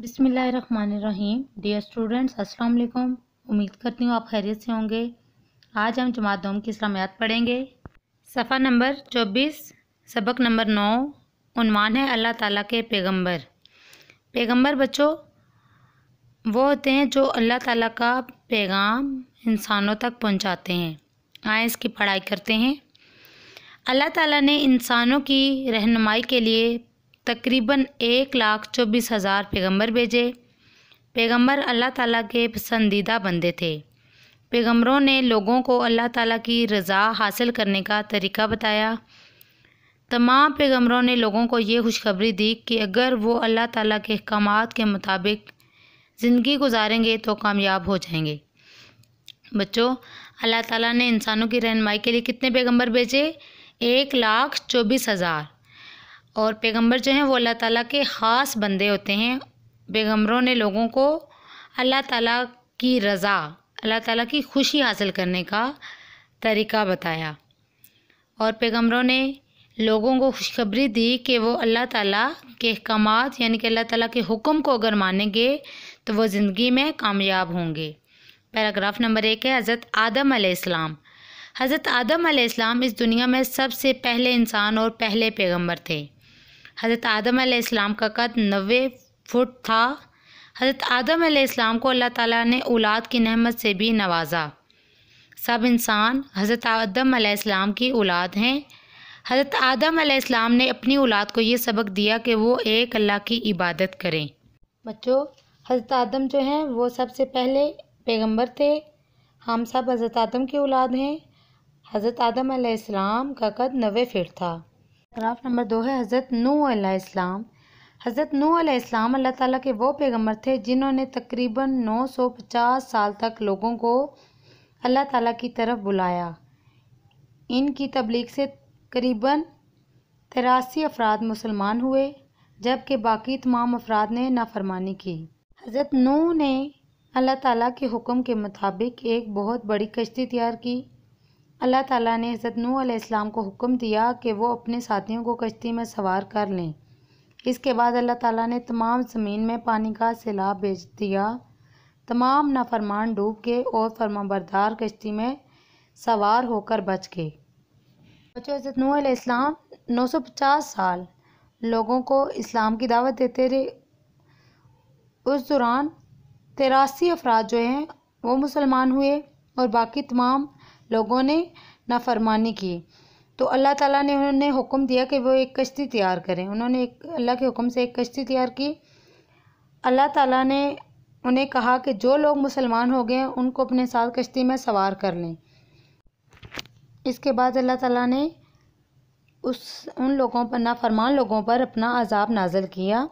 बिसमीम dear students अस्सलाम वालेकुम उम्मीद करती हूँ आप खैरियत से होंगे आज हम जमात दोम की इस्लामियात पढ़ेंगे सफ़ा नंबर चौबीस सबक नंबर नौ उनवान है अल्लाह ताला के पैगंबर पैगंबर बच्चों वो होते हैं जो अल्लाह ताला का पैगाम इंसानों तक पहुँचाते हैं आए इसकी पढ़ाई करते हैं अल्लाह ताला ने इंसानों की रहनुमाई के लिए तकरीबन एक लाख चौबीस हज़ार पैगम्बर भेजे पैगम्बर अल्लाह ताला के पसंदीदा बंदे थे पैगम्बरों ने लोगों को अल्लाह ताला की रज़ा हासिल करने का तरीका बताया तमाम पैगम्बरों ने लोगों को ये खुशखबरी दी कि अगर वो अल्लाह ताला के अहकाम के मुताबिक ज़िंदगी गुजारेंगे तो कामयाब हो जाएंगे बच्चों अल्लाह ताला ने इंसानों की रहनमाई के लिए कितने पैगम्बर भेजे एक लाख चौबीस हज़ार और पैगंबर जो हैं वो अल्लाह ताला के ख़ास बंदे होते हैं पैगंबरों ने लोगों को अल्लाह ताला की रज़ा अल्लाह ताला की खुशी हासिल करने का तरीका बताया और पैगंबरों ने लोगों को खुशखबरी दी कि वो अल्लाह ताला के अहकाम यानी कि अल्लाह ताला के हुक्म को अगर मानेंगे तो वो ज़िंदगी में कामयाब होंगे पैराग्राफ नंबर एक है हज़रत आदम आसमाम हज़रत आदम आसमाम इस दुनिया में सबसे पहले इंसान और पहले पैगंबर थे हज़रत आदम आसमाम का कद नबे फुट था हज़रत आदम आसमाम को अल्लाह ताला ने औलाद की नहमत से भी नवाजा सब इंसान हज़रत आदम आसमाम की औलाद हैं हज़रत आदम आसमाम ने अपनी औलाद को ये सबक दिया कि वो एक अल्लाह की इबादत करें बच्चों हज़रत आदम जो हैं वो सबसे पहले पैगंबर थे हम सब हज़रत आदम की औलाद हैं हज़रत आदम आसमाम का कद नवे फिट था औरफ नंबर दो है हज़रत नू इस्लाम हज़रत नू इस्लाम अल्लाह ताला के वो पैगम्बर थे जिन्होंने तकरीबन 950 साल तक लोगों को अल्लाह ताला की तरफ बुलाया इनकी तबलीग से करीबन तिरासी अफराद मुसलमान हुए जबकि बाकी तमाम अफराद ने नाफरमानी की हज़रत नू ने अल्लाह ताला के हुक्म के मुताबिक एक बहुत बड़ी कश्ती तैयार की अल्लाह ताला ने हज़रत नूह को हुक्म दिया कि वो अपने साथियों को कश्ती में सवार कर लें इसके बाद अल्लाह ताला ने तमाम ज़मीन में पानी का सैलाब भेज दिया तमाम नाफरमान डूब गए और फरमाबरदार कश्ती में सवार होकर बच गए बच्चों हज़रत नूह सौ पचास साल लोगों को इस्लाम की दावत देते रहे उस दौरान तिरासी अफराद जो हैं वो मुसलमान हुए और बाकी तमाम लोगों ने नाफरमानी की तो अल्लाह ताला ने उन्होंने हुक्म दिया कि वो एक कश्ती तैयार करें उन्होंने एक अल्लाह के हुक्म से एक कश्ती तैयार की अल्लाह ताला ने उन्हें कहा कि जो लोग मुसलमान हो गए उनको अपने साथ कश्ती में सवार कर लें इसके बाद अल्लाह ताला ने उस उन लोगों पर नाफरमान लोगों पर अपना अजाब नाजल किया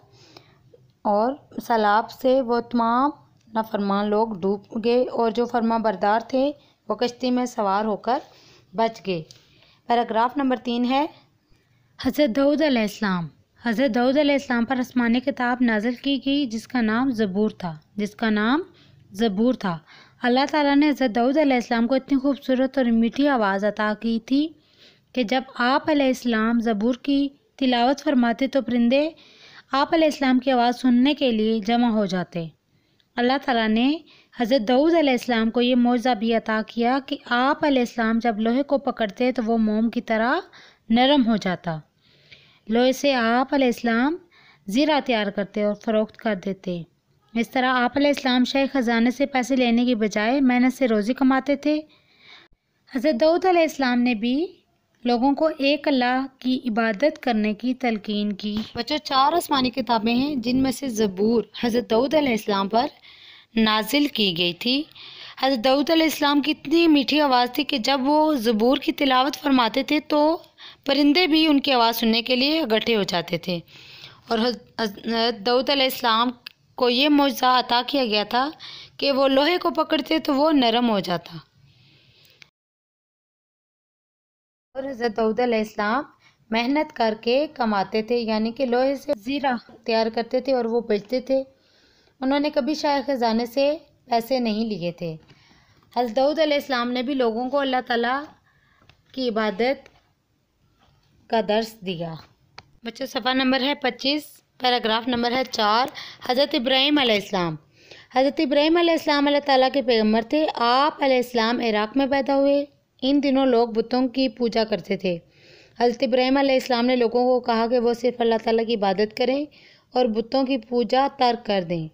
और सैलाब से वो तमाम नाफरमान लोग डूब गए और जो फर्मा बरदार थे वो कश्ती में सवार होकर बच गए पैराग्राफ नंबर तीन है हज़रत दाऊद अलैहिस्सलाम हज़रत दाऊद अलैहिस्सलाम पर आसमानी किताब नाजिल की गई जिसका नाम ज़बूर था जिसका नाम ज़बूर था अल्लाह ताला ने हज़रत दाऊद अलैहिस्सलाम को इतनी खूबसूरत और मीठी आवाज़ अता की थी कि जब आप अलैहिस्सलाम ज़बूर की तिलावत फरमाते तो परिंदे आप अलैहिस्सलाम की आवाज़ सुनने के लिए जमा हो जाते अल्लाह ताला ने हज़रत दाऊद अलैहिस्सलाम को ये मौज़ा भी अता किया कि आप अलैहिस्सलाम जब लोहे को पकड़ते तो वह मोम की तरह नरम हो जाता लोहे से आप अलैहिस्सलाम ज़ीरा तैयार करते और फ़रोख्त कर देते इस तरह आप अलैहिस्सलाम शाह ख़जाने से पैसे लेने की बजाय मेहनत से रोज़ी कमाते थे हज़रत दाऊद अलैहिस्सलाम ने भी लोगों को एक अल्लाह की इबादत करने की तलकीन की बच्चों चार आसमानी किताबें हैं जिनमें से ज़बूर हज़रत दाऊद अलैहिस्सलाम पर नाजिल की गई थी हज़रत दाऊद अलैहिस्सलाम की इतनी मीठी आवाज़ थी कि जब वो ज़बूर की तिलावत फरमाते थे तो परिंदे भी उनकी आवाज़ सुनने के लिए इकट्ठे हो जाते थे और हज़रत दाऊद अलैहिस्सलाम को ये मुआवजा अता किया गया था कि वो लोहे को पकड़ते तो वो नरम हो जाता और हज़रत दाऊद अलैहिस्सलाम मेहनत करके कमाते थे यानी कि लोहे से ज़ीरा तैयार करते थे और वो बेचते थे उन्होंने कभी शाह ख़जाने से पैसे नहीं लिए थे हजदऊद इस्लाम ने भी लोगों को अल्लाह ताला की इबादत का दर्स दिया बच्चों सफ़ा नंबर है पच्चीस पैराग्राफ नंबर है चार हज़रत इब्राहिम आलाम हज़रत इब्राहिम आसमाम अल्लाह ताला के पैगम्बर थे आप आसमाम इराक़ में पैदा हुए इन दिनों लोग बुतों की पूजा करते थे हज़रत इब्राहिम आलाम ने लोगों को कहा कि वो सिर्फ अल्लाह ताली की इबादत करें और बुतों की पूजा तर्क कर दें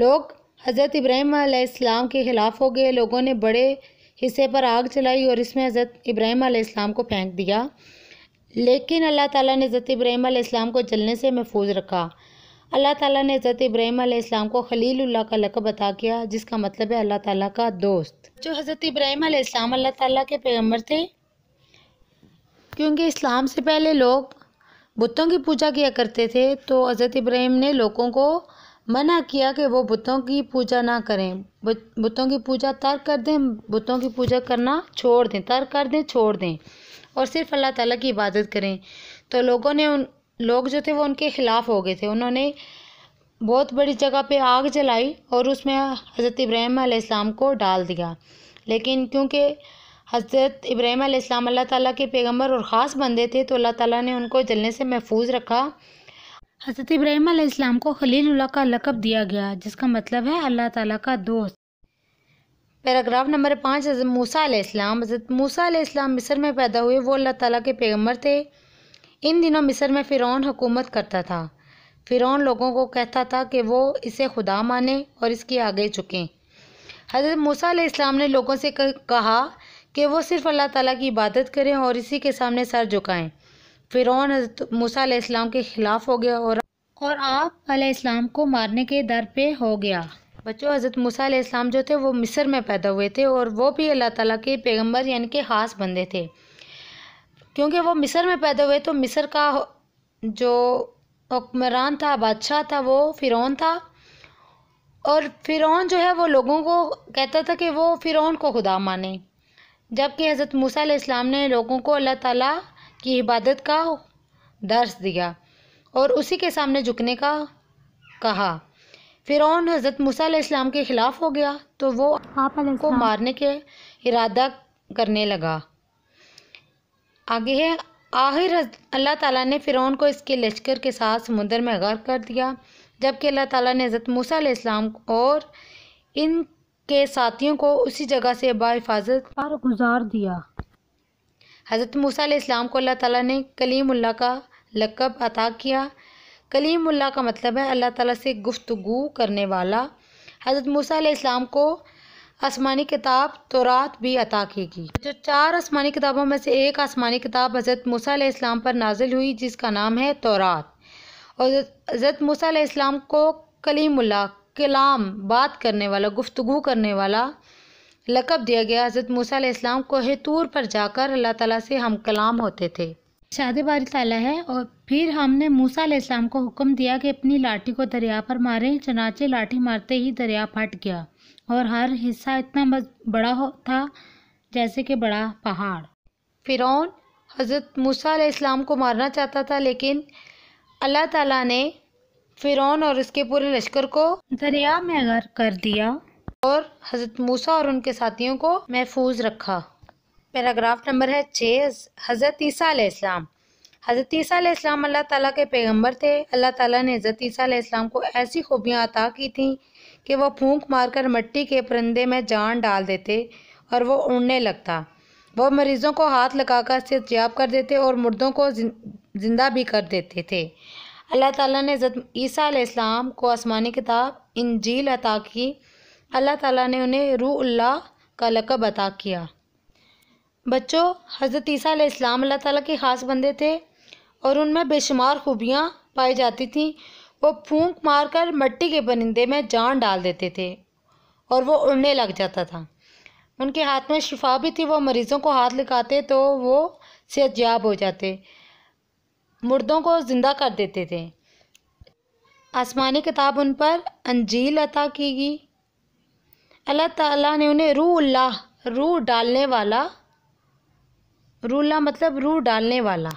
लोग हज़रत इब्राहिम आलाम के ख़िलाफ़ हो गए लोगों ने बड़े हिस्से पर आग चलाई और इसमें हज़रत इब्राहिम आलाम को फेंक दिया लेकिन अल्लाह ताला ने हज़रत इब्राहिम आलाम को जलने से महफूज रखा अल्लाह ताला ने हज़रत इब्राहिम आलाम को खलीलुल्लाह का लकब अता किया जिसका मतलब है अल्लाह ताला का दोस्त जो हज़रत इब्राहिम आलाम अल्लाह ताला के पैगम्बर थे क्योंकि इस्लाम से पहले लोग बुतों की पूजा किया करते थे तो हज़रत इब्राहिम ने लोगों को मना किया कि वो बुतों की पूजा ना करें बुतों की पूजा तर्क कर दें बुतों की पूजा करना छोड़ दें तर्क कर दें छोड़ दें और सिर्फ अल्लाह ताला की इबादत करें तो लोगों ने उन लोग जो थे वो उनके ख़िलाफ़ हो गए थे उन्होंने बहुत बड़ी जगह पे आग जलाई और उसमें हज़रत इब्राहिम आसमाम को डाल दिया लेकिन क्योंकि हज़रत इब्राहिम आलाम अल्लाह ताला के पैगम्बर और ख़ास बंदे थे तो अल्लाह ताला ने उनको जलने से महफूज रखा हज़रत इब्राहिम आसमाम को खलीलुल्लाह का लकब दिया गया जिसका मतलब है अल्लाह ताला का दोस्त पैराग्राफ नंबर पाँच हज़रत मूसा आसमाम हज़रत मूसा इस्लाम मिस्र में पैदा हुए वो अल्लाह ताला के पैगम्बर थे इन दिनों मिस्र में फ़िरौन हुकूमत करता था फ़िरौन लोगों को कहता था कि वो इसे खुदा माने और इसके आगे झुकें हज़रत मूसा इस्लाम ने लोगों से कहा कि वो सिर्फ़ अल्लाह ताला की इबादत करें और इसी के सामने सर झुकाएँ फ़िरौन मूसा इस्लाम के ख़िलाफ़ हो गया और और आप आपलाम को मारने के दर पे हो गया बच्चों हज़रत मूसा इस्लाम जो थे वो मिस्र में पैदा हुए थे और वो भी अल्लाह ताला के पैगंबर यानी कि ख़ास बंदे थे क्योंकि वो मिस्र में पैदा हुए तो मिस्र का जो हुक्मरान था बादशाह था वो फ़िरौन था और फ़िरौन जो है वो लोगों को कहता था कि वो फ़िरौन को खुदा माने जबकि हज़रत मूसा इस्लाम ने लोगों को अल्लाह ताली की इबादत का दर्श दिया और उसी के सामने झुकने का कहा फिर हज़रत मूसा इस्लाम के ख़िलाफ़ हो गया तो वो आप को मारने के इरादा करने लगा आगे है आखिर अल्लाह ताला ने फ़िरौन को इसके लश्कर के साथ समुंदर में गर्क कर दिया जबकि अल्लाह ताला ने हज़रत मूसा इस्लाम और इनके साथियों को उसी जगह से बाहिफाजत गुजार दिया हज़रत मूसा इस्लाम को अल्लाह ताला ने कलीमुल्ला का लकब अता किया कलीमुल्ला का मतलब है अल्लाह ताला से गुफ्तगु करने वाला हज़रत मूसा इस्लाम को आसमानी किताब तोरात भी अता की गई जो चार आसमानी किताबों में से एक आसमानी किताब हज़रत मूसा इस्लाम पर नाजिल हुई जिसका नाम है तोरात और हज़रत मूसा इस्लाम को कलीमुल्ला कलाम बात करने वाला गुफ्तगु करने वाला लकब दिया गया हज़रत मूसा इस्लाम है तूर पर जाकर अल्लाह ताला से हम कलाम होते थे शादी बारी ताला है और फिर हमने मूसा इस्लाम को हुक्म दिया कि अपनी लाठी को दरिया पर मारें चनाचे लाठी मारते ही दरिया फट गया और हर हिस्सा इतना बड़ा था जैसे कि बड़ा पहाड़ फिरौन हज़रत मूसा इस्लाम को मारना चाहता था लेकिन अल्लाह ताला ने फिरौन और उसके पूरे लश्कर को दरिया में अगर कर दिया और हज़रत मूसा और उनके साथियों को महफूज रखा पैराग्राफ नंबर है छः हज़रत ईसीम इस्लाम हज़रत ईसीम अल्लाह ताला के पैगंबर थे अल्लाह ताला ने हज़रत ईसीम को ऐसी खूबियाँ अता की थीं कि वह फूंक मारकर मिट्टी के परिंदे में जान डाल देते और वो उड़ने लगता वह मरीज़ों को हाथ लगाकर सिर्फ कर देते और मुर्दों को जिंदा भी कर देते थे अल्लाह ताला ने ईसा को आसमानी किताब इंजील अता की अल्लाह ताला ने उन्हें रू का लकब अता किया बच्चों हज़रत ईसा इस्लाम अल्लाह ताला के ख़ास बंदे थे और उनमें बेशुमार खूबियाँ पाई जाती थीं वो फूंक मार कर मट्टी के परिंदे में जान डाल देते थे और वो उड़ने लग जाता था उनके हाथ में शिफा भी थी वो मरीज़ों को हाथ लगाते तो वो सेहतयाब हो जाते मुर्दों को ज़िंदा कर देते थे आसमानी किताब उन पर अंजील अता की गई अल्लाह ताला ने उन्हें रू अल्लाह रू डालने वाला रूला मतलब रू डालने वाला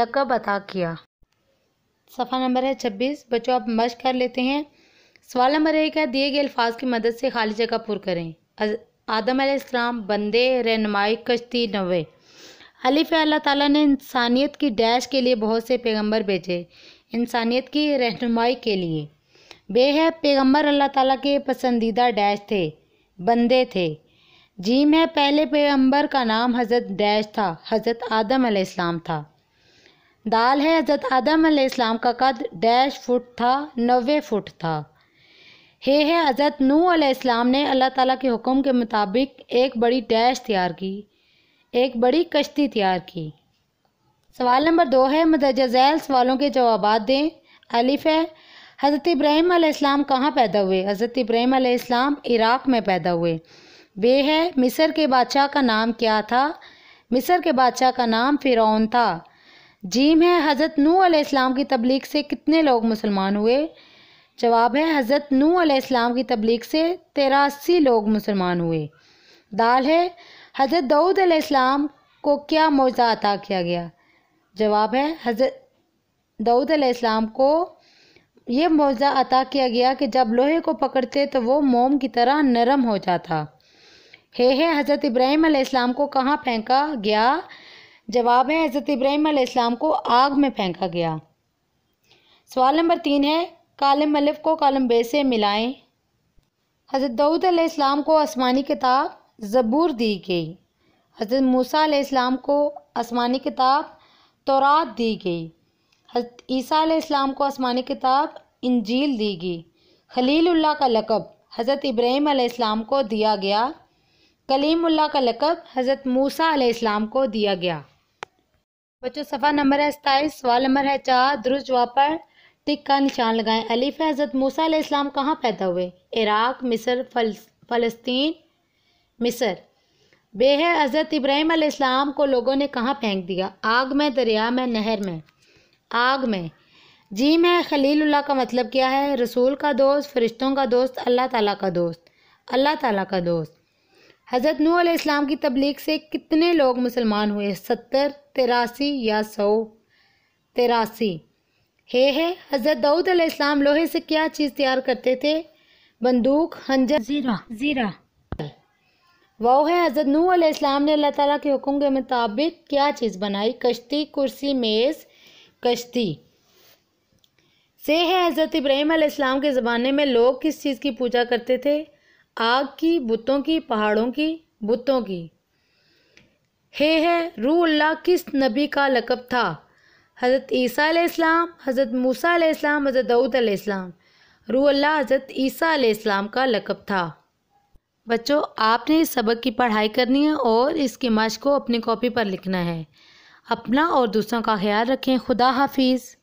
लकब अता किया सफ़ा नंबर है छब्बीस बच्चों आप मश कर लेते हैं सवाल नंबर एक है दिए गए अल्फाज की मदद से खाली जगह पुर करें आदम आसमाम बंदे रहनमाई कश्ती नवे अलिफ अल्लाह ताला ने इंसानियत की डैश के लिए बहुत से पैगंबर भेजे इंसानियत की रहनुमाई के लिए बेहद है पैगंबर अल्लाह ताला के पसंदीदा डैश थे बंदे थे जीम है पहले पैगंबर का नाम हज़रत डैश था हज़रत आदम अलैहिस्सलाम था दाल है हज़रत आदम अलैहिस्सलाम का कद डैश फुट था नबे फुट था हे है हज़रत नू अलैहिस्सलाम ने अल्लाह ताला के हुक्म के मुताबिक एक बड़ी डैश तैयार की एक बड़ी कश्ती तैयार की सवाल नंबर दो है मदरजा सवालों के जवाब दें अलिफ है हज़रत इब्राहिम आसमाम कहाँ पैदा हुए हज़रत इब्राहिम आसमाम इराक़ में पैदा हुए वे है मिस्र के बादशाह का नाम क्या था मिस्र के बादशाह का नाम फ़िरौन था जीम है हज़रत नू आसमाम की तबलीग से कितने लोग मुसलमान हुए जवाब है हज़रत नू आसमाम की तबलीग से तेरासी लोग मुसलमान हुए दाल है हज़रत दाऊद आसमाम को क्या मौजा अता किया गया जवाब है हज़रत दाऊद आसमाम को ये मुआवजा अता किया गया कि जब लोहे को पकड़ते तो वो मोम की तरह नरम हो जाता हे हे हज़रत इब्राहिम आसमाम को कहाँ फेंका गया जवाब है हज़रत इब्राहिम आसमाम को आग में फेंका गया सवाल नंबर तीन है कालम मलफ को कालम बे से मिलाएं हज़रत दाऊद आसमाम को आसमानी किताब ज़बूर दी गई हज़रत मूसा आसमाम को आसमानी किताब तोरात दी गई ईसा इस्लाम को आसमानी किताब इंजील दी गई खलीलुल्लाह का लकब हज़रत इब्राहीम इस्लाम को दिया गया कलीमुल्ला का लकब हज़रत मूसा इस्लाम को दिया गया बच्चों सफ़ा नंबर है सताईस सवाल नंबर है चार दुरुस्त जवाब पर टिक का निशान लगाएं अलीफ हज़रत मूसा इस्लाम कहाँ पैदा हुए इराक मिस्र फल फ़लस्तीन मिस्र बेह हज़रत इब्राहीम इस्लाम को लोगों ने कहाँ फेंक दिया आग में दरिया में नहर में आग में जी खलील खलीलुल्लाह का मतलब क्या है रसूल का दोस्त फरिश्तों का दोस्त अल्लाह ताला का दोस्त अल्लाह ताला का दोस्त हज़रत नू इस्लाम की तबलीग से कितने लोग मुसलमान हुए सत्तर तिरासी या सौ तिरासी हे है हज़रत दाऊद इस्लाम लोहे से क्या चीज़ तैयार करते थे बंदूक हंजर ज़ीरा ज़ीरा वाह है हज़रत नू इस्लाम ने अल्लाह ताला के हुक्म के मुताबिक क्या चीज़ बनाई कश्ती कुर्सी मेज़ कश्ती से है हज़रत इब्राहिम आसमाम के ज़माने में लोग किस चीज़ की पूजा करते थे आग की बुतों की पहाड़ों की बुतों की हे है रू अल्लाह किस नबी का लकब था हज़रत ईसा इस्लाम हज़रत मूसा इस्लाम हज़रत दाऊद इस्लाम रू अल्लाह हज़रत ईसा इस्लाम का लकब था बच्चों आपने इस सबक की पढ़ाई करनी है और इसके मश को अपनी कॉपी पर लिखना है अपना और दूसरों का ख्याल रखें खुदा हाफिज़